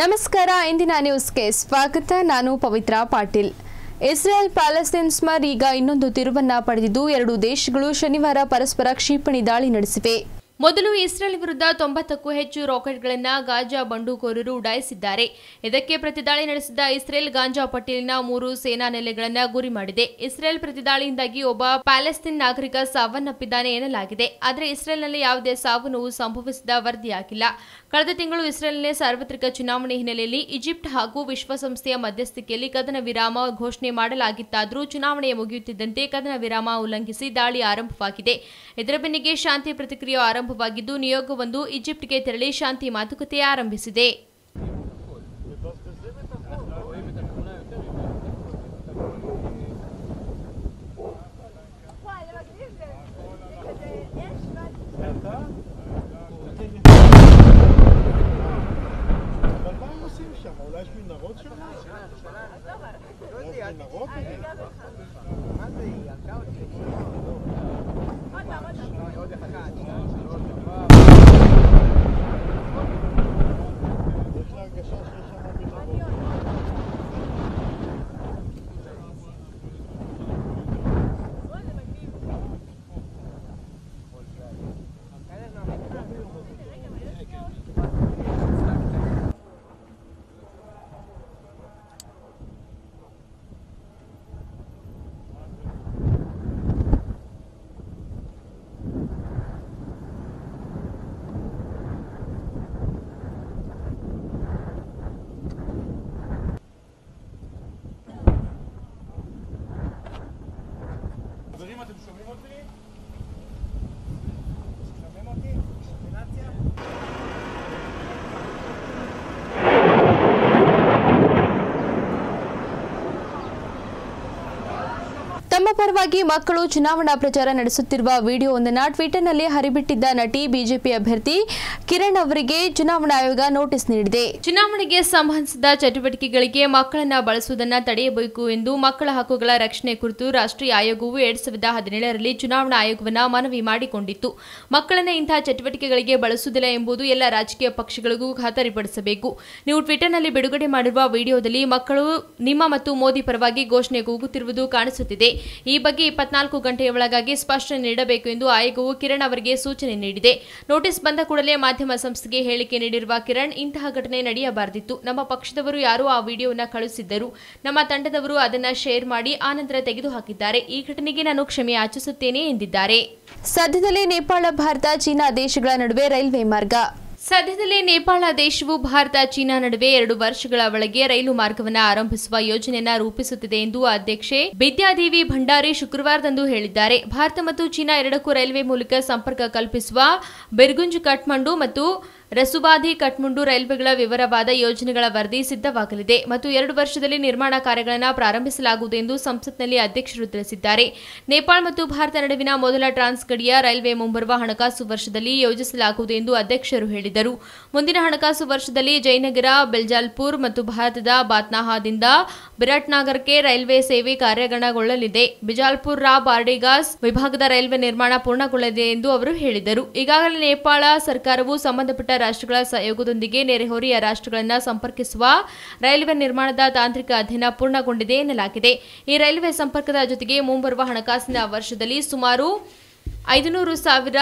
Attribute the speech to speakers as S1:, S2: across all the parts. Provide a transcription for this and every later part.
S1: ನಮಸ್ಕಾರ ಇಂದಿನ ನ್ಯೂಸ್ಗೆ ಸ್ವಾಗತ ನಾನು ಪವಿತ್ರ ಪಾಟೀಲ್ ಇಸ್ರೇಲ್ ಪ್ಯಾಲೆಸ್ತೀನ್ ಸ್ಮರ್ ಈಗ ಇನ್ನೊಂದು ತಿರುವನ್ನ ಪಡೆದಿದ್ದು ಎರಡು ದೇಶಗಳು ಶನಿವಾರ ಪರಸ್ಪರ ಕ್ಷಿಪಣಿ ದಾಳಿ ನಡೆಸಿವೆ ಮೊದಲು ಇಸ್ರೇಲ್ ವಿರುದ್ಧ ತೊಂಬತ್ತಕ್ಕೂ ಹೆಚ್ಚು ರಾಕೆಟ್ಗಳನ್ನು ಗಾಂಜಾ ಬಂಡುಕೋರರು ಉಡಾಯಿಸಿದ್ದಾರೆ ಇದಕ್ಕೆ ಪ್ರತಿದಾಳಿ ನಡೆಸಿದ ಇಸ್ರೇಲ್ ಗಾಂಜಾ ಪಟ್ಟಿಯಲ್ಲಿನ ಮೂರು ಸೇನಾ ನೆಲೆಗಳನ್ನು ಗುರಿ ಮಾಡಿದೆ ಇಸ್ರೇಲ್ ಪ್ರತಿದಾಳಿಯಿಂದಾಗಿ ಒಬ್ಬ ಪ್ಯಾಲೆಸ್ತೀನ್ ನಾಗರಿಕ ಸಾವನ್ನಪ್ಪಿದ್ದಾನೆ ಎನ್ನಲಾಗಿದೆ ಆದರೆ ಇಸ್ರೇಲ್ನಲ್ಲಿ ಯಾವುದೇ ಸಾವು ನೋವು ಸಂಭವಿಸಿದ ವರದಿಯಾಗಿಲ್ಲ ಕಳೆದ ತಿಂಗಳು ಇಸ್ರೇಲ್ನ ಸಾರ್ವತ್ರಿಕ ಚುನಾವಣೆ ಹಿನ್ನೆಲೆಯಲ್ಲಿ ಈಜಿಪ್ಟ್ ಹಾಗೂ ವಿಶ್ವಸಂಸ್ಥೆಯ ಮಧ್ಯಸ್ಥಿಕೆಯಲ್ಲಿ ಕದನ ವಿರಾಮ ಘೋಷಣೆ ಮಾಡಲಾಗಿತ್ತಾದರೂ ಚುನಾವಣೆ ಮುಗಿಯುತ್ತಿದ್ದಂತೆ ಕದನ ವಿರಾಮ ಉಲ್ಲಂಘಿಸಿ ದಾಳಿ ಆರಂಭವಾಗಿದೆ ಇದರ ಬೆನ್ನಿಗೆ ಶಾಂತಿ ಪ್ರತಿಕ್ರಿಯೆ ಆರಂಭವಾಗಿದ್ದು ನಿಯೋಗವೊಂದು ಈಜಿಪ್ಟ್ಗೆ ತೆರಳಿ ಶಾಂತಿ ಮಾತುಕತೆ ಆರಂಭಿಸಿದೆ יש מנהרות שם? יש מנהרות? Hamilton, so we ಪರವಾಗಿ ಮಕ್ಕಳು ಚುನಾವಣಾ ಪ್ರಚಾರ ನಡೆಸುತ್ತಿರುವ ವಿಡಿಯೋವೊಂದನ್ನು ಟ್ವಿಟರ್ನಲ್ಲಿ ಹರಿಬಿಟ್ಟಿದ್ದ ನಟಿ ಬಿಜೆಪಿ ಅಭ್ಯರ್ಥಿ ಕಿರಣ್ ಅವರಿಗೆ ಚುನಾವಣಾ ಆಯೋಗ ನೋಟಿಸ್ ನೀಡಿದೆ ಚುನಾವಣೆಗೆ ಸಂಬಂಧಿಸಿದ ಚಟುವಟಿಕೆಗಳಿಗೆ ಮಕ್ಕಳನ್ನ ಬಳಸುವುದನ್ನು ತಡೆಯಬೇಕು ಎಂದು ಮಕ್ಕಳ ಹಕ್ಕುಗಳ ರಕ್ಷಣೆ ಕುರಿತು ರಾಷ್ಟ್ರೀಯ ಆಯೋಗವು ಎರಡ್ ಸಾವಿರದ ಹದಿನೇಳರಲ್ಲಿ ಚುನಾವಣಾ ಆಯೋಗವನ್ನು ಮನವಿ ಮಾಡಿಕೊಂಡಿತ್ತು ಮಕ್ಕಳನ್ನು ಇಂತಹ ಚಟುವಟಿಕೆಗಳಿಗೆ ಬಳಸುವುದಿಲ್ಲ ಎಂಬುದು ಎಲ್ಲ ರಾಜಕೀಯ ಪಕ್ಷಗಳಿಗೂ ಖಾತರಿಪಡಿಸಬೇಕು ನೀವು ಟ್ವಿಟರ್ನಲ್ಲಿ ಬಿಡುಗಡೆ ಮಾಡಿರುವ ವಿಡಿಯೋದಲ್ಲಿ ಮಕ್ಕಳು ನಿಮ್ಮ ಮತ್ತು ಮೋದಿ ಪರವಾಗಿ ಘೋಷಣೆ ಕೂಗುತ್ತಿರುವುದು ಕಾಣಿಸುತ್ತಿದೆ ಈ ಬಗ್ಗೆ ಇಪ್ಪತ್ನಾಲ್ಕು ಗಂಟೆಯ ಒಳಗಾಗಿ ಸ್ಪಷ್ಟನೆ ನೀಡಬೇಕು ಎಂದು ಆಯೋಗವು ಕಿರಣ್ ಅವರಿಗೆ ಸೂಚನೆ ನೀಡಿದೆ ನೋಟಿಸ್ ಬಂದ ಕೂಡಲೇ ಮಾಧ್ಯಮ ಸಂಸ್ಥೆಗೆ ಹೇಳಿಕೆ ನೀಡಿರುವ ಕಿರಣ್ ಇಂತಹ ಘಟನೆ ನಡೆಯಬಾರದಿತ್ತು ನಮ್ಮ ಪಕ್ಷದವರು ಯಾರೂ ಆ ವಿಡಿಯೋವನ್ನು ಕಳುಹಿಸಿದ್ದರು ನಮ್ಮ ತಂಡದವರು ಅದನ್ನು ಶೇರ್ ಮಾಡಿ ಆನಂತರ ತೆಗೆದುಹಾಕಿದ್ದಾರೆ ಈ ಘಟನೆಗೆ ನಾನು ಕ್ಷಮೆ ಆಚಿಸುತ್ತೇನೆ ಎಂದಿದ್ದಾರೆ ಸದ್ಯದಲ್ಲೇ ನೇಪಾಳ ಭಾರತ ಚೀನಾ ದೇಶಗಳ ನಡುವೆ ರೈಲ್ವೆ ಮಾರ್ಗ ಸದ್ಯದಲ್ಲೇ ನೇಪಾಳ ದೇಶವು ಭಾರತ ಚೀನಾ ನಡುವೆ ಎರಡು ವರ್ಷಗಳ ಒಳಗೆ ರೈಲು ಮಾರ್ಗವನ್ನು ಆರಂಭಿಸುವ ಯೋಜನೆಯನ್ನು ರೂಪಿಸುತ್ತಿದೆ ಎಂದು ಅಧ್ಯಕ್ಷೆ ವಿದ್ಯಾದೇವಿ ಭಂಡಾರಿ ಶುಕ್ರವಾರದಂದು ಹೇಳಿದ್ದಾರೆ ಭಾರತ ಮತ್ತು ಚೀನಾ ಎರಡಕ್ಕೂ ರೈಲ್ವೆ ಮೂಲಕ ಸಂಪರ್ಕ ಕಲ್ಪಿಸುವ ಬಿರ್ಗುಂಜ್ ಕಠ್ಮಂಡು ಮತ್ತು ರಸುವಾದಿ ಕಟ್ಮುಂಡು ರೈಲ್ವೆಗಳ ವಿವರವಾದ ಯೋಜನೆಗಳ ವರದಿ ಸಿದ್ಧವಾಗಲಿದೆ ಮತ್ತು ಎರಡು ವರ್ಷದಲ್ಲಿ ನಿರ್ಮಾಣ ಕಾರ್ಯಗಳನ್ನು ಪ್ರಾರಂಭಿಸಲಾಗುವುದು ಎಂದು ಸಂಸತ್ನಲ್ಲಿ ಅಧ್ಯಕ್ಷರು ತಿಳಿಸಿದ್ದಾರೆ ನೇಪಾಳ ಮತ್ತು ಭಾರತ ನಡುವಿನ ಮೊದಲ ಟ್ರಾನ್ಸ್ ಗಡಿಯ ರೈಲ್ವೆ ಮುಂಬರುವ ಹಣಕಾಸು ವರ್ಷದಲ್ಲಿ ಯೋಜಿಸಲಾಗುವುದು ಎಂದು ಅಧ್ಯಕ್ಷರು ಹೇಳಿದರು ಮುಂದಿನ ಹಣಕಾಸು ವರ್ಷದಲ್ಲಿ ಜಯನಗರ ಬೆಲ್ಜಾಲ್ಪುರ್ ಮತ್ತು ಭಾರತದ ಬಾತ್ನಾಹಾದಿಂದ ಬಿರಾಟ್ನಗರಕ್ಕೆ ರೈಲ್ವೆ ಸೇವೆ ಕಾರ್ಯಗಣಗೊಳ್ಳಲಿದೆ ಬಿಜಾಲ್ಪುರ್ ರಾ ಬಾರ್ಡಿಗಾಸ್ ವಿಭಾಗದ ರೈಲ್ವೆ ನಿರ್ಮಾಣ ಪೂರ್ಣಗೊಳ್ಳಲಿದೆ ಎಂದು ಅವರು ಹೇಳಿದರು ಈಗಾಗಲೇ ನೇಪಾಳ ಸರ್ಕಾರವು ಸಂಬಂಧಪಟ್ಟ ರಾಷ್ಟ್ರಗಳ ಸಹಯೋಗದೊಂದಿಗೆ ನೆರೆಹೊರೆಯ ರಾಷ್ಟ್ರಗಳನ್ನು ಸಂಪರ್ಕಿಸುವ ರೈಲ್ವೆ ನಿರ್ಮಾಣದ ತಾಂತ್ರಿಕ ಅಧ್ಯಯನ ಪೂರ್ಣಗೊಂಡಿದೆ ಎನ್ನಲಾಗಿದೆ ಈ ರೈಲ್ವೆ ಸಂಪರ್ಕದ ಜೊತೆಗೆ ಮುಂಬರುವ ಹಣಕಾಸಿನ ವರ್ಷದಲ್ಲಿ ಸುಮಾರು ಐದುನೂರು ಸಾವಿರ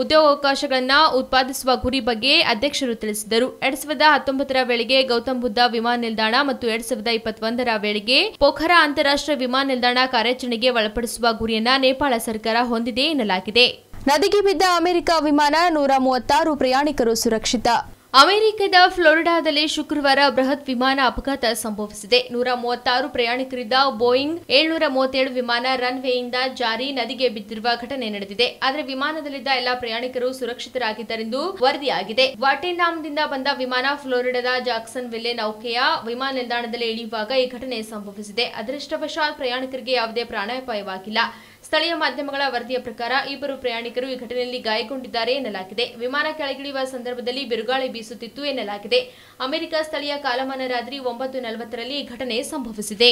S1: ಉದ್ಯೋಗಾವಕಾಶಗಳನ್ನು ಉತ್ಪಾದಿಸುವ ಗುರಿ ಬಗ್ಗೆ ಅಧ್ಯಕ್ಷರು ತಿಳಿಸಿದರು ಎರಡ್ ಸಾವಿರದ ಹತ್ತೊಂಬತ್ತರ ವೇಳೆಗೆ ಗೌತಮ್ ಬುದ್ಧ ವಿಮಾನ ನಿಲ್ದಾಣ ಮತ್ತು ಎರಡ್ ಸಾವಿರದ ಇಪ್ಪತ್ತೊಂದರ ವೇಳೆಗೆ ಪೋಖರಾ ಅಂತಾರಾಷ್ಟ್ರೀಯ ವಿಮಾನ ನಿಲ್ದಾಣ ಕಾರ್ಯಾಚರಣೆಗೆ ಒಳಪಡಿಸುವ ಗುರಿಯನ್ನು ನೇಪಾಳ ಸರ್ಕಾರ ಹೊಂದಿದೆ ಎನ್ನಲಾಗಿದೆ ನದಿಗೆ ಬಿದ್ದ ಅಮೆರಿಕ ವಿಮಾನ ನೂರ ಮೂವತ್ತಾರು ಪ್ರಯಾಣಿಕರು ಸುರಕ್ಷಿತ ಅಮೆರಿಕದ ಫ್ಲೋರಿಡಾದಲ್ಲಿ ಶುಕ್ರವಾರ ಬೃಹತ್ ವಿಮಾನ ಅಪಘಾತ ಸಂಭವಿಸಿದೆ ನೂರ ಮೂವತ್ತಾರು ಪ್ರಯಾಣಿಕರಿದ್ದ ಬೋಯಿಂಗ್ ಏಳ್ನೂರ ಮೂವತ್ತೇಳು ವಿಮಾನ ರನ್ ವೇಯಿಂದ ಜಾರಿ ನದಿಗೆ ಬಿದ್ದಿರುವ ಘಟನೆ ನಡೆದಿದೆ ಆದರೆ ವಿಮಾನದಲ್ಲಿದ್ದ ಎಲ್ಲಾ ಪ್ರಯಾಣಿಕರು ಸುರಕ್ಷಿತರಾಗಿದ್ದರೆಂದು ವರದಿಯಾಗಿದೆ ವಾಟೆನಾಮ್ದಿಂದ ಬಂದ ವಿಮಾನ ಫ್ಲೋರಿಡಾದ ಜಾಕ್ಸನ್ ವಿಲ್ಲೆ ನೌಕೆಯ ವಿಮಾನ ನಿಲ್ದಾಣದಲ್ಲಿ ಇಳಿಯುವಾಗ ಈ ಘಟನೆ ಸಂಭವಿಸಿದೆ ಅದೃಷ್ಟವಶಾತ್ ಪ್ರಯಾಣಿಕರಿಗೆ ಯಾವುದೇ ಪ್ರಾಣಾಪಾಯವಾಗಿಲ್ಲ ಸ್ಥಳೀಯ ಮಾಧ್ಯಮಗಳ ವರದಿಯ ಪ್ರಕಾರ ಇಬ್ಬರು ಪ್ರಯಾಣಿಕರು ಈ ಘಟನೆಯಲ್ಲಿ ಗಾಯಗೊಂಡಿದ್ದಾರೆ ಎನ್ನಲಾಗಿದೆ ವಿಮಾನ ಕೆಳಗಿಳಿಯುವ ಸಂದರ್ಭದಲ್ಲಿ ಬಿರುಗಾಳಿ ಬೀಸುತ್ತಿತ್ತು ಎನ್ನಲಾಗಿದೆ ಅಮೆರಿಕ ಸ್ಥಳೀಯ ಕಾಲಮಾನ ರಾತ್ರಿ ಒಂಬತ್ತು ನಲವತ್ತರಲ್ಲಿ ಈ ಘಟನೆ ಸಂಭವಿಸಿದೆ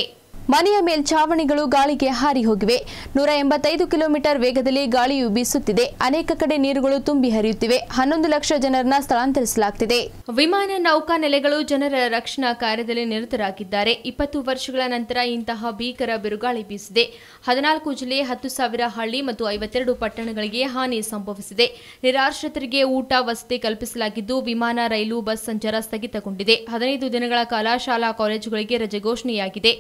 S1: ಮನೆಯ ಮೇಲ್ಛಾವಣಿಗಳು ಗಾಳಿಗೆ ಹಾರಿ ಹೋಗಿವೆ ನೂರ ಎಂಬತ್ತೈದು ಕಿಲೋಮೀಟರ್ ವೇಗದಲ್ಲಿ ಗಾಳಿಯು ಬೀಸುತ್ತಿದೆ ಅನೇಕ ಕಡೆ ನೀರುಗಳು ತುಂಬಿ ಹರಿಯುತ್ತಿವೆ ಹನ್ನೊಂದು ಲಕ್ಷ ಜನರನ್ನ ಸ್ಥಳಾಂತರಿಸಲಾಗುತ್ತಿದೆ ವಿಮಾನ ನೌಕಾ ನೆಲೆಗಳು ಜನರ ರಕ್ಷಣಾ ಕಾರ್ಯದಲ್ಲಿ ನಿರತರಾಗಿದ್ದಾರೆ ಇಪ್ಪತ್ತು ವರ್ಷಗಳ ನಂತರ ಇಂತಹ ಭೀಕರ ಬಿರುಗಾಳಿ ಬೀಸಿದೆ ಹದಿನಾಲ್ಕು ಜಿಲ್ಲೆ ಹತ್ತು ಸಾವಿರ ಹಳ್ಳಿ ಮತ್ತು ಐವತ್ತೆರಡು ಪಟ್ಟಣಗಳಿಗೆ ಹಾನಿ ಸಂಭವಿಸಿದೆ ನಿರಾಶ್ರಿತರಿಗೆ ಊಟ ವಸತಿ ಕಲ್ಪಿಸಲಾಗಿದ್ದು ವಿಮಾನ ರೈಲು ಬಸ್ ಸಂಚಾರ ಸ್ಥಗಿತಗೊಂಡಿದೆ ಹದಿನೈದು ದಿನಗಳ ಕಾಲ ಶಾಲಾ ಕಾಲೇಜುಗಳಿಗೆ ರಜೆ ಘೋಷಣೆಯಾಗಿದೆ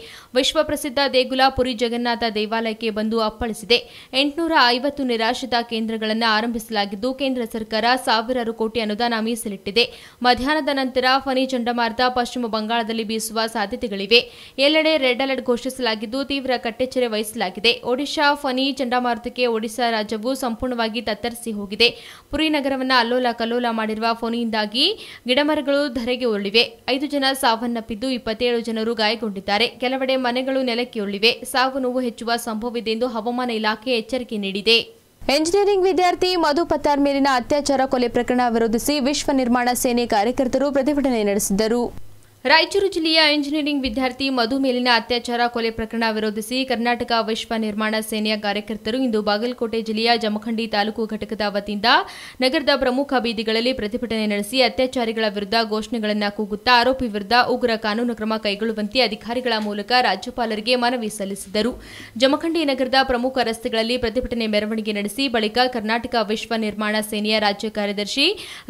S1: ವಿಶ್ವಪ್ರಸಿದ್ಧ ದೇಗುಲ ಪುರಿ ಜಗನ್ನಾಥ ದೇವಾಲಯಕ್ಕೆ ಬಂದು ಅಪ್ಪಳಿಸಿದೆ ಎಂಟುನೂರ ಐವತ್ತು ನಿರಾಶ್ರಿತ ಕೇಂದ್ರಗಳನ್ನು ಆರಂಭಿಸಲಾಗಿದ್ದು ಕೇಂದ್ರ ಸರ್ಕಾರ ಸಾವಿರಾರು ಕೋಟಿ ಅನುದಾನ ಮೀಸಲಿಟ್ಟಿದೆ ಮಧ್ಯಾಹ್ನದ ನಂತರ ಫನಿ ಚಂಡಮಾರುತ ಪಶ್ಚಿಮ ಬಂಗಾಳದಲ್ಲಿ ಬೀಸುವ ಸಾಧ್ಯತೆಗಳಿವೆ ಎಲ್ಲೆಡೆ ರೆಡ್ ಅಲರ್ಟ್ ಘೋಷಿಸಲಾಗಿದ್ದು ತೀವ್ರ ಕಟ್ಟೆಚ್ಚರ ವಹಿಸಲಾಗಿದೆ ಒಡಿಶಾ ಫನಿ ಚಂಡಮಾರುತಕ್ಕೆ ಒಡಿಶಾ ರಾಜ್ಯವು ಸಂಪೂರ್ಣವಾಗಿ ತತ್ತರಿಸಿ ಹೋಗಿದೆ ಪುರಿ ನಗರವನ್ನು ಅಲ್ಲೋಲ ಕಲ್ಲೋಲ ಮಾಡಿರುವ ಫೋನಿಯಿಂದಾಗಿ ಗಿಡಮರಗಳು ಧರೆಗೆ ಉರುಳಿವೆ ಐದು ಜನ ಸಾವನ್ನಪ್ಪಿದ್ದು ಇಪ್ಪತ್ತೇಳು ಜನರು ಗಾಯಗೊಂಡಿದ್ದಾರೆ ಕೆಲವೆಡೆ ಮನೆ ಮನೆಗಳು ಉಳ್ಳಿವೆ ಸಾವು ನೋವು ಹೆಚ್ಚುವ ಸಂಭವವಿದೆ ಎಂದು ಹವಾಮಾನ ಇಲಾಖೆ ಎಚ್ಚರಿಕೆ ನೀಡಿದೆ ಎಂಜಿನಿಯರಿಂಗ್ ವಿದ್ಯಾರ್ಥಿ ಮಧು ಪತ್ತಾರ್ ಮೇಲಿನ ಅತ್ಯಾಚಾರ ಕೊಲೆ ಪ್ರಕರಣ ವಿರೋಧಿಸಿ ವಿಶ್ವ ನಿರ್ಮಾಣ ಸೇನೆ ಕಾರ್ಯಕರ್ತರು ಪ್ರತಿಭಟನೆ ನಡೆಸಿದರು ರಾಯಚೂರು ಜಿಲ್ಲೆಯ ಇಂಜಿನಿಯರಿಂಗ್ ವಿದ್ಯಾರ್ಥಿ ಮಧು ಮೇಲಿನ ಅತ್ಯಾಚಾರ ಕೊಲೆ ಪ್ರಕರಣ ವಿರೋಧಿಸಿ ಕರ್ನಾಟಕ ವಿಶ್ವ ನಿರ್ಮಾಣ ಸೇನೆಯ ಕಾರ್ಯಕರ್ತರು ಇಂದು ಬಾಗಲಕೋಟೆ ಜಿಲ್ಲೆಯ ಜಮಖಂಡಿ ತಾಲೂಕು ಘಟಕದ ವತಿಯಿಂದ ನಗರದ ಪ್ರಮುಖ ಬೀದಿಗಳಲ್ಲಿ ಪ್ರತಿಭಟನೆ ನಡೆಸಿ ಅತ್ಯಾಚಾರಿಗಳ ವಿರುದ್ಧ ಘೋಷಣೆಗಳನ್ನು ಕೂಗುತ್ತಾ ಆರೋಪಿ ವಿರುದ್ಧ ಉಗ್ರ ಕಾನೂನು ಕ್ರಮ ಕೈಗೊಳ್ಳುವಂತೆ ಅಧಿಕಾರಿಗಳ ಮೂಲಕ ರಾಜ್ಯಪಾಲರಿಗೆ ಮನವಿ ಸಲ್ಲಿಸಿದರು ಜಮಖಂಡಿ ನಗರದ ಪ್ರಮುಖ ರಸ್ತೆಗಳಲ್ಲಿ ಪ್ರತಿಭಟನೆ ಮೆರವಣಿಗೆ ನಡೆಸಿ ಬಳಿಕ ಕರ್ನಾಟಕ ವಿಶ್ವ ನಿರ್ಮಾಣ ಸೇನೆಯ ರಾಜ್ಯ ಕಾರ್ಯದರ್ಶಿ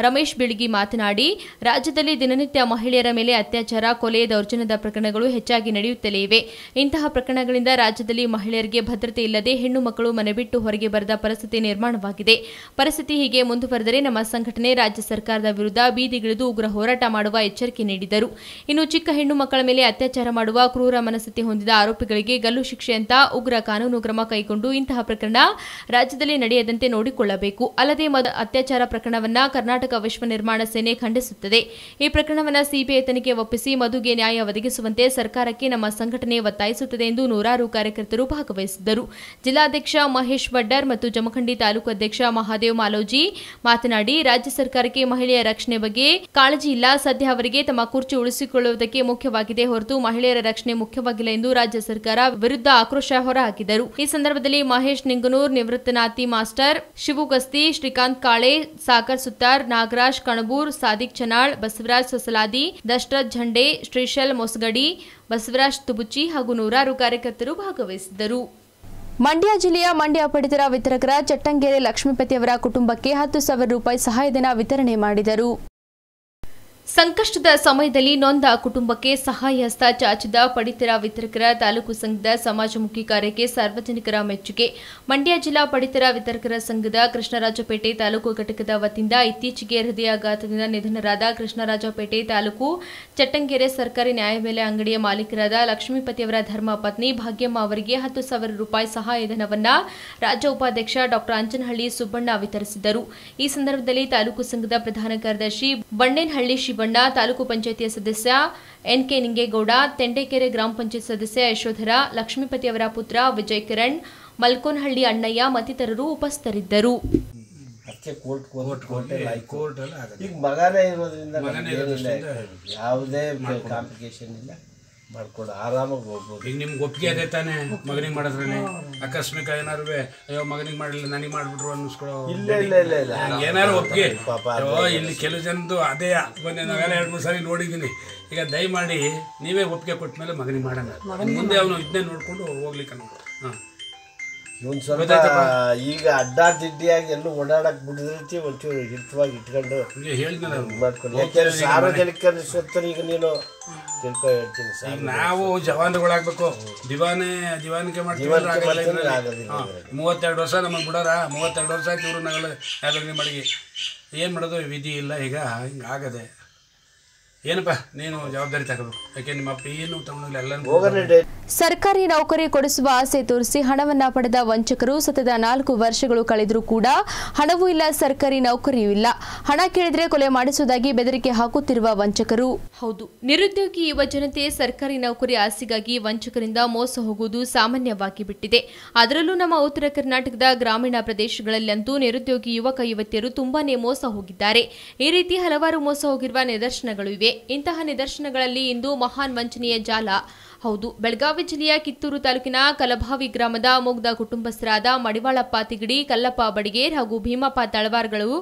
S1: ರಮೇಶ್ ಬಿಳಿಗಿ ಮಾತನಾಡಿ ರಾಜ್ಯದಲ್ಲಿ ದಿನನಿತ್ಯ ಮಹಿಳೆಯರ ಮೇಲೆ ಅತ್ಯಾಚಾರ ಅತ್ಯಾಚಾರ ಕೊಲೆ ದೌರ್ಜನ್ಯದ ಪ್ರಕರಣಗಳು ಹೆಚ್ಚಾಗಿ ನಡೆಯುತ್ತಲೇ ಇವೆ ಇಂತಹ ಪ್ರಕರಣಗಳಿಂದ ರಾಜ್ಯದಲ್ಲಿ ಮಹಿಳೆಯರಿಗೆ ಭದ್ರತೆ ಇಲ್ಲದೆ ಹೆಣ್ಣು ಮಕ್ಕಳು ಮನೆ ಬಿಟ್ಟು ಹೊರಗೆ ಬರೆದ ಪರಿಸ್ಥಿತಿ ನಿರ್ಮಾಣವಾಗಿದೆ ಪರಿಸ್ಥಿತಿ ಹೀಗೆ ಮುಂದುವರೆದರೆ ನಮ್ಮ ಸಂಘಟನೆ ರಾಜ್ಯ ಸರ್ಕಾರದ ವಿರುದ್ಧ ಬೀದಿಗಿಳಿದು ಉಗ್ರ ಹೋರಾಟ ಮಾಡುವ ಎಚ್ಚರಿಕೆ ನೀಡಿದರು ಇನ್ನು ಚಿಕ್ಕ ಹೆಣ್ಣು ಮಕ್ಕಳ ಮೇಲೆ ಅತ್ಯಾಚಾರ ಮಾಡುವ ಕ್ರೂರ ಮನಸ್ಥಿತಿ ಹೊಂದಿದ ಆರೋಪಿಗಳಿಗೆ ಗಲ್ಲು ಶಿಕ್ಷೆಯಂತ ಉಗ್ರ ಕಾನೂನು ಕ್ರಮ ಕೈಗೊಂಡು ಇಂತಹ ಪ್ರಕರಣ ರಾಜ್ಯದಲ್ಲಿ ನಡೆಯದಂತೆ ನೋಡಿಕೊಳ್ಳಬೇಕು ಅಲ್ಲದೆ ಮದ ಅತ್ಯಾಚಾರ ಪ್ರಕರಣವನ್ನು ಕರ್ನಾಟಕ ವಿಶ್ವ ನಿರ್ಮಾಣ ಸೇನೆ ಖಂಡಿಸುತ್ತದೆ ಈ ಪ್ರಕರಣವನ್ನು ಸಿಬಿಐ ತನಿಖೆ ಒಪ್ಪಿಸಿ ಮಧುಗೆ ನ್ಯಾಯ ಒದಗಿಸುವಂತೆ ಸರ್ಕಾರಕ್ಕೆ ನಮ್ಮ ಸಂಘಟನೆ ಒತ್ತಾಯಿಸುತ್ತದೆ ಎಂದು ನೂರಾರು ಕಾರ್ಯಕರ್ತರು ಭಾಗವಹಿಸಿದ್ದರು ಜಿಲ್ಲಾಧ್ಯಕ್ಷ ಮಹೇಶ್ ವಡ್ಡರ್ ಮತ್ತು ಜಮಖಂಡಿ ತಾಲೂಕು ಅಧ್ಯಕ್ಷ ಮಹಾದೇವ್ ಮಾಲೋಜಿ ಮಾತನಾಡಿ ರಾಜ್ಯ ಸರ್ಕಾರಕ್ಕೆ ಮಹಿಳೆಯರ ರಕ್ಷಣೆ ಬಗ್ಗೆ ಕಾಳಜಿ ಇಲ್ಲ ಸದ್ಯ ಅವರಿಗೆ ತಮ್ಮ ಕುರ್ಚಿ ಉಳಿಸಿಕೊಳ್ಳುವುದಕ್ಕೆ ಮುಖ್ಯವಾಗಿದೆ ಹೊರತು ಮಹಿಳೆಯರ ರಕ್ಷಣೆ ಮುಖ್ಯವಾಗಿಲ್ಲ ಎಂದು ರಾಜ್ಯ ಸರ್ಕಾರ ವಿರುದ್ಧ ಆಕ್ರೋಶ ಹೊರಹಾಕಿದರು ಈ ಸಂದರ್ಭದಲ್ಲಿ ಮಹೇಶ್ ನಿಂಗನೂರ್ ನಿವೃತ್ತನಾತಿ ಮಾಸ್ಟರ್ ಶಿವುಗಸ್ತಿ ಶ್ರೀಕಾಂತ್ ಕಾಳೆ ಸಾಕರ್ ಸುತ್ತಾರ್ ನಾಗರಾಜ್ ಕಣಬೂರ್ ಸಾದಿಕ್ ಚನಾಳ್ ಬಸವರಾಜ್ ಸೊಸಲಾದಿ ದಶರಥ್ ಝಂಡೆ ಶ್ರೀಶಲ್ ಮೊಸಗಡಿ ಬಸವರಾಜ್ ತುಬುಚಿ ಹಾಗೂ ನೂರಾರು ಕಾರ್ಯಕರ್ತರು ಭಾಗವಹಿಸಿದ್ದರು ಮಂಡ್ಯ ಜಿಲ್ಲೆಯ ಮಂಡ್ಯ ಪಡಿತರ ವಿತರಕರ ಚಟ್ಟಂಗೇರೆ ಲಕ್ಷ್ಮೀಪತಿಯವರ ಕುಟುಂಬಕ್ಕೆ ಹತ್ತು ಸಾವಿರ ರೂಪಾಯಿ ಸಹಾಯಧನ ವಿತರಣೆ ಮಾಡಿದರು ಸಂಕಷ್ಟದ ಸಮಯದಲ್ಲಿ ನೊಂದ ಕುಟುಂಬಕ್ಕೆ ಸಹಾಯ ಹಸ್ತ ಚಾಚಿದ ಪಡಿತರ ವಿತರಕರ ತಾಲೂಕು ಸಂಘದ ಸಮಾಜಮುಖಿ ಕಾರ್ಯಕ್ಕೆ ಸಾರ್ವಜನಿಕರ ಮೆಚ್ಚುಗೆ ಮಂಡ್ಯ ಜಿಲ್ಲಾ ಪಡಿತರ ವಿತರಕರ ಸಂಘದ ಕೃಷ್ಣರಾಜಪೇಟೆ ತಾಲೂಕು ಘಟಕದ ವತಿಯಿಂದ ಇತ್ತೀಚೆಗೆ ಹೃದಯಾಘಾತದಿಂದ ನಿಧನರಾದ ಕೃಷ್ಣರಾಜಪೇಟೆ ತಾಲೂಕು ಚಟ್ಟಂಗೆರೆ ಸರ್ಕಾರಿ ನ್ಯಾಯಬೆಲೆ ಅಂಗಡಿಯ ಮಾಲೀಕರಾದ ಲಕ್ಷ್ಮೀಪತಿಯವರ ಧರ್ಮ ಪತ್ನಿ ಭಾಗ್ಯಮ್ಮ ಅವರಿಗೆ ಹತ್ತು ಸಾವಿರ ರೂಪಾಯಿ ಸಹಾಯಧನವನ್ನ ರಾಜ್ಯ ಉಪಾಧ್ಯಕ್ಷ ಡಾಕ್ಟರ್ ಅಂಚನಹಳ್ಳಿ ಸುಬ್ಬಣ್ಣ ವಿತರಿಸಿದರು ಈ ಸಂದರ್ಭದಲ್ಲಿ ತಾಲೂಕು ಸಂಘದ ಪ್ರಧಾನ ಕಾರ್ಯದರ್ಶಿ ಬಣ್ಣೇನಹಳ್ಳಿ ಶಿವ ಶಿವಣ್ಣ ತಾಲೂಕು ಪಂಚಾಯಿತಿಯ ಸದಸ್ಯ ಎನ್ ಕೆ ನಿಂಗೇಗೌಡ ತೆಂಡೇಕೆರೆ ಗ್ರಾಮ ಪಂಚಾಯತ್ ಸದಸ್ಯ ಯಶೋಧರ ಲಕ್ಷ್ಮೀಪತಿ ಅವರ ಪುತ್ರ ವಿಜಯ್ ಕಿರಣ್ ಮಲ್ಕೋನಹಳ್ಳಿ ಅಣ್ಣಯ್ಯ ಮತ್ತಿತರರು ಉಪಸ್ಥಿತರಿದ್ದರು ಯಾವುದೇ ಕಾಂಪ್ಲಿಕೇಶನ್ ಇಲ್ಲ ಮಾಡ್ಕೊಡ ಆರಾಮಾಗಿ ಹೋಗ್ಬೋದು ಈಗ ನಿಮ್ಗೆ ಒಪ್ಪಿಗೆ ಅದೇ ತಾನೇ ಮಗನಿಗೆ ಮಾಡೋದ್ರಲ್ಲಿ ಆಕಸ್ಮಿಕ ಏನಾರು ಅಯ್ಯೋ ಮಗನಿಗೆ ಮಾಡಲಿಲ್ಲ ನನಗೆ ಮಾಡಿಬಿಟ್ರು ಅನ್ನಿಸ್ಕೊಳೋ ಇಲ್ಲ ಇಲ್ಲ ಇಲ್ಲ ಇಲ್ಲ ಏನಾರು ಒಪ್ಪಿಗೆ ಇಲ್ಲಿ ಕೆಲವು ಜನದ್ದು ಅದೇ ಬಂದೆ ನಾವೆಲ್ಲ ಎರಡು ಮೂರು ಸಾರಿ ನೋಡಿದ್ದೀನಿ ಈಗ ದಯಮಾಡಿ ನೀವೇ ಒಪ್ಪಿಗೆ ಕೊಟ್ಟ ಮೇಲೆ ಮಗನಿಗೆ ಮಾಡೋಣ ಮುಂದೆ ಅವನು ಇದನ್ನೇ ನೋಡಿಕೊಂಡು ಹೋಗ್ಲಿಕ್ಕೆ ಹಾಂ ಇವನ್ ಸ್ವಲ್ಪ ಈಗ ಅಡ್ಡಾದಿಡ್ಡಿಯಾಗಿ ಎಲ್ಲೂ ಓಡಾಡಕ್ ಬಿಡದೈತಿ ಒಂಚೂರು ಹಿತವಾಗಿ ಇಟ್ಕೊಂಡು ಯಾಕೆಂದ್ರೆ ಸಾರ್ವಜನಿಕ ಈಗ ನೀನು ತಿಳ್ಕೊ ಹೇಳ್ತೀನಿ ನಾವು ಜವಾನ್ಗಳಾಗಬೇಕು ದಿವಾನೆ ದಿವಾನಿಕೆ ಮಾಡ್ತೀವಿ ಮೂವತ್ತೆರಡು ವರ್ಷ ನಮಗೆ ಬಿಡೋರ ಮೂವತ್ತೆರಡು ವರ್ಷ ಆಯ್ತು ಇವ್ರು ನಾವೆಲ್ಲ ಯಾರು ಮಡಗಿ ಏನು ಮಾಡೋದು ವಿಧಿ ಇಲ್ಲ ಈಗ ಹಿಂಗೆ ಆಗದೆ ಏನಪ್ಪ ನೀನು ಜವಾಬ್ದಾರಿ ಸರ್ಕಾರಿ ನೌಕರಿ ಕೊಡಿಸುವ ಆಸೆ ತೋರಿಸಿ ಹಣವನ್ನ ಪಡೆದ ವಂಚಕರು ಸತತ ನಾಲ್ಕು ವರ್ಷಗಳು ಕಳೆದರೂ ಕೂಡ ಹಣವೂ ಇಲ್ಲ ಸರ್ಕಾರಿ ನೌಕರಿಯೂ ಇಲ್ಲ ಹಣ ಕೇಳಿದ್ರೆ ಕೊಲೆ ಮಾಡಿಸುವುದಾಗಿ ಬೆದರಿಕೆ ಹಾಕುತ್ತಿರುವ ವಂಚಕರು ಹೌದು ನಿರುದ್ಯೋಗಿ ಯುವ ಜನತೆ ಸರ್ಕಾರಿ ನೌಕರಿ ಆಸೆಗಾಗಿ ವಂಚಕರಿಂದ ಮೋಸ ಹೋಗುವುದು ಸಾಮಾನ್ಯವಾಗಿ ಬಿಟ್ಟಿದೆ ಅದರಲ್ಲೂ ನಮ್ಮ ಉತ್ತರ ಕರ್ನಾಟಕದ ಗ್ರಾಮೀಣ ಪ್ರದೇಶಗಳಲ್ಲಂತೂ ನಿರುದ್ಯೋಗಿ ಯುವಕ ಯುವತಿಯರು ತುಂಬಾನೇ ಮೋಸ ಹೋಗಿದ್ದಾರೆ ಈ ರೀತಿ ಹಲವಾರು ಮೋಸ ಹೋಗಿರುವ ನಿದರ್ಶನಗಳು ಇವೆ ಇಂತಹ ನಿದರ್ಶನಗಳಲ್ಲಿ ಇಂದು ಮಹಾನ್ ವಂಚನೆಯ ಜಾಲ ಹೌದು ಬೆಳಗಾವಿ ಜಿಲ್ಲೆಯ ಕಿತ್ತೂರು ತಾಲೂಕಿನ ಕಲಭಾವಿ ಗ್ರಾಮದ ಮುಗ್ಧ ಕುಟುಂಬಸ್ಥರಾದ ಮಡಿವಾಳಪ್ಪ ತಿಗಡಿ ಕಲ್ಲಪ್ಪ ಬಡಿಗೇರ್ ಹಾಗೂ ಭೀಮಪ್ಪ ತಳವಾರ್ಗಳು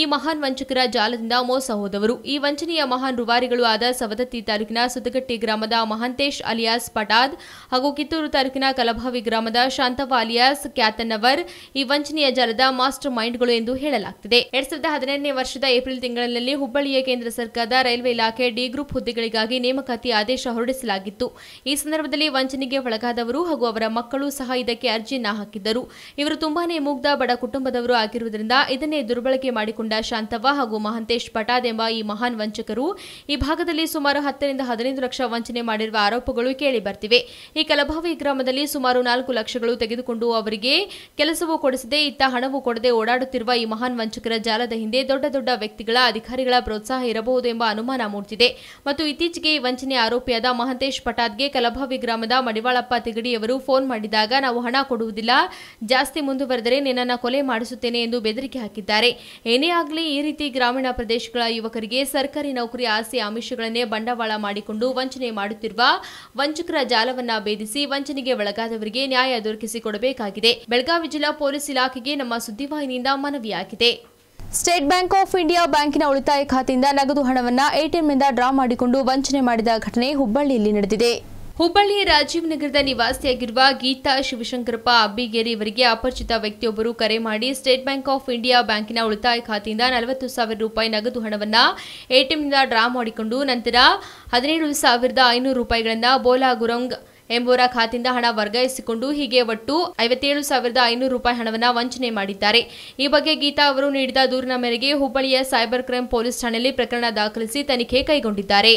S1: ಈ ಮಹಾನ್ ವಂಚಕರ ಜಾಲದಿಂದ ಮೋಸ ಹೋದವರು ಈ ವಂಚನೆಯ ಮಹಾನ್ ರುವಾರಿಗಳು ಆದ ಸವದತ್ತಿ ತಾಲೂಕಿನ ಸುದಗಟ್ಟಿ ಗ್ರಾಮದ ಮಹಾಂತೇಶ್ ಅಲಿಯಾಸ್ ಪಟಾದ್ ಹಾಗೂ ಕಿತ್ತೂರು ತಾಲೂಕಿನ ಕಲಭಾವಿ ಗ್ರಾಮದ ಶಾಂತವ ಅಲಿಯಾಸ್ ಕ್ಯಾತನ್ನವರ್ ಈ ವಂಚನೆಯ ಜಾಲದ ಮಾಸ್ಟರ್ ಮೈಂಡ್ಗಳು ಎಂದು ಹೇಳಲಾಗುತ್ತಿದೆ ಎರಡ್ ಸಾವಿರದ ಹದಿನೆಂಟನೇ ವರ್ಷದ ಏಪ್ರಿಲ್ ತಿಂಗಳಲ್ಲಿ ಹುಬ್ಬಳ್ಳಿಯ ಕೇಂದ್ರ ಸರ್ಕಾರದ ರೈಲ್ವೆ ಇಲಾಖೆ ಡಿ ಗ್ರೂಪ್ ಹುದ್ದೆಗಳಿಗಾಗಿ ನೇಮಕಾತಿ ಆದೇಶ ಹೊರಡಿಸಲಾಗಿತ್ತು ಈ ಸಂದರ್ಭದಲ್ಲಿ ವಂಚನೆಗೆ ಒಳಗಾದವರು ಹಾಗೂ ಅವರ ಮಕ್ಕಳು ಸಹ ಇದಕ್ಕೆ ಅರ್ಜಿಯನ್ನ ಹಾಕಿದ್ದರು ಇವರು ತುಂಬಾನೇ ಮುಗ್ಧ ಬಡ ಕುಟುಂಬದವರು ಆಗಿರುವುದರಿಂದ ಇದನ್ನೇ ದುರ್ಬಳಕೆ ಮಾಡಿಕೊಂಡು ಕುಂಡ ಶಾಂತವ್ವ ಹಾಗೂ ಮಹಂತೇಶ್ ಪಟಾದ್ ಎಂಬ ಈ ಮಹಾನ್ ವಂಚಕರು ಈ ಭಾಗದಲ್ಲಿ ಸುಮಾರು ಹತ್ತರಿಂದ ಹದಿನೈದು ಲಕ್ಷ ವಂಚನೆ ಮಾಡಿರುವ ಆರೋಪಗಳು ಕೇಳಿ ಬರ್ತಿವೆ ಈ ಕಲಭಾವಿ ಗ್ರಾಮದಲ್ಲಿ ಸುಮಾರು ನಾಲ್ಕು ಲಕ್ಷಗಳು ತೆಗೆದುಕೊಂಡು ಅವರಿಗೆ ಕೆಲಸವೂ ಕೊಡಿಸದೆ ಇತ್ತ ಹಣವೂ ಕೊಡದೆ ಓಡಾಡುತ್ತಿರುವ ಈ ಮಹಾನ್ ವಂಚಕರ ಜಾಲದ ಹಿಂದೆ ದೊಡ್ಡ ದೊಡ್ಡ ವ್ಯಕ್ತಿಗಳ ಅಧಿಕಾರಿಗಳ ಪ್ರೋತ್ಸಾಹ ಇರಬಹುದು ಎಂಬ ಅನುಮಾನ ಮೂಡ್ತಿದೆ ಮತ್ತು ಇತ್ತೀಚೆಗೆ ಈ ವಂಚನೆ ಆರೋಪಿಯಾದ ಮಹಂತೇಶ್ ಪಟಾದ್ಗೆ ಕಲಭಾವಿ ಗ್ರಾಮದ ಮಡಿವಾಳಪ್ಪ ತಿಗಡಿಯವರು ಫೋನ್ ಮಾಡಿದಾಗ ನಾವು ಹಣ ಕೊಡುವುದಿಲ್ಲ ಜಾಸ್ತಿ ಮುಂದುವರೆದರೆ ನಿನ್ನನ್ನು ಕೊಲೆ ಮಾಡಿಸುತ್ತೇನೆ ಎಂದು ಬೆದರಿಕೆ ಹಾಕಿದ್ದಾರೆ ಏನೇ ಆಗಲಿ ಈ ರೀತಿ ಗ್ರಾಮೀಣ ಪ್ರದೇಶಗಳ ಯುವಕರಿಗೆ ಸರ್ಕಾರಿ ನೌಕರಿ ಆಸೆ ಆಮಿಷಗಳನ್ನೇ ಬಂಡವಾಳ ಮಾಡಿಕೊಂಡು ವಂಚನೆ ಮಾಡುತ್ತಿರುವ ವಂಚಕರ ಜಾಲವನ್ನ ಭೇದಿಸಿ ವಂಚನೆಗೆ ಒಳಗಾದವರಿಗೆ ನ್ಯಾಯ ದೊರಕಿಸಿಕೊಡಬೇಕಾಗಿದೆ ಬೆಳಗಾವಿ ಜಿಲ್ಲಾ ಪೊಲೀಸ್ ಇಲಾಖೆಗೆ ನಮ್ಮ ಸುದ್ದಿವಾಹಿನಿಯಿಂದ ಮನವಿಯಾಗಿದೆ ಸ್ಟೇಟ್ ಬ್ಯಾಂಕ್ ಆಫ್ ಇಂಡಿಯಾ ಬ್ಯಾಂಕಿನ ಉಳಿತಾಯ ಖಾತೆಯಿಂದ ನಗದು ಹಣವನ್ನು ಎಟಿಎಂನಿಂದ ಡ್ರಾ ಮಾಡಿಕೊಂಡು ವಂಚನೆ ಮಾಡಿದ ಘಟನೆ ಹುಬ್ಬಳ್ಳಿಯಲ್ಲಿ ನಡೆದಿದೆ ಹುಬ್ಬಳ್ಳಿಯ ರಾಜೀವ್ ನಗರದ ನಿವಾಸಿಯಾಗಿರುವ ಗೀತಾ ಶಿವಶಂಕರಪ್ಪ ಅಬ್ಬಿಗೇರಿ ಇವರಿಗೆ ಅಪರಿಚಿತ ವ್ಯಕ್ತಿಯೊಬ್ಬರು ಕರೆ ಮಾಡಿ ಸ್ಟೇಟ್ ಬ್ಯಾಂಕ್ ಆಫ್ ಇಂಡಿಯಾ ಬ್ಯಾಂಕಿನ ಉಳಿತಾಯ ಖಾತೆಯಿಂದ ನಲವತ್ತು ಸಾವಿರ ರೂಪಾಯಿ ನಗದು ಹಣವನ್ನು ಎಟಿಎಂನಿಂದ ಡ್ರಾ ಮಾಡಿಕೊಂಡು ನಂತರ ಹದಿನೇಳು ಸಾವಿರದ ಐನೂರು ರೂಪಾಯಿಗಳನ್ನು ಬೋಲಾಗುರಂಗ್ ಎಂಬುವರ ಖಾತೆಯಿಂದ ಹಣ ವರ್ಗಾಯಿಸಿಕೊಂಡು ಹೀಗೆ ಒಟ್ಟು ಐವತ್ತೇಳು ಸಾವಿರದ ಐನೂರು ರೂಪಾಯಿ ಹಣವನ್ನು ವಂಚನೆ ಮಾಡಿದ್ದಾರೆ ಈ ಬಗ್ಗೆ ಗೀತಾ ಅವರು ನೀಡಿದ ದೂರಿನ ಮೇರೆಗೆ ಹುಬ್ಬಳ್ಳಿಯ ಸೈಬರ್ ಕ್ರೈಂ ಪೊಲೀಸ್ ಠಾಣೆಯಲ್ಲಿ ಪ್ರಕರಣ ದಾಖಲಿಸಿ ತನಿಖೆ ಕೈಗೊಂಡಿದ್ದಾರೆ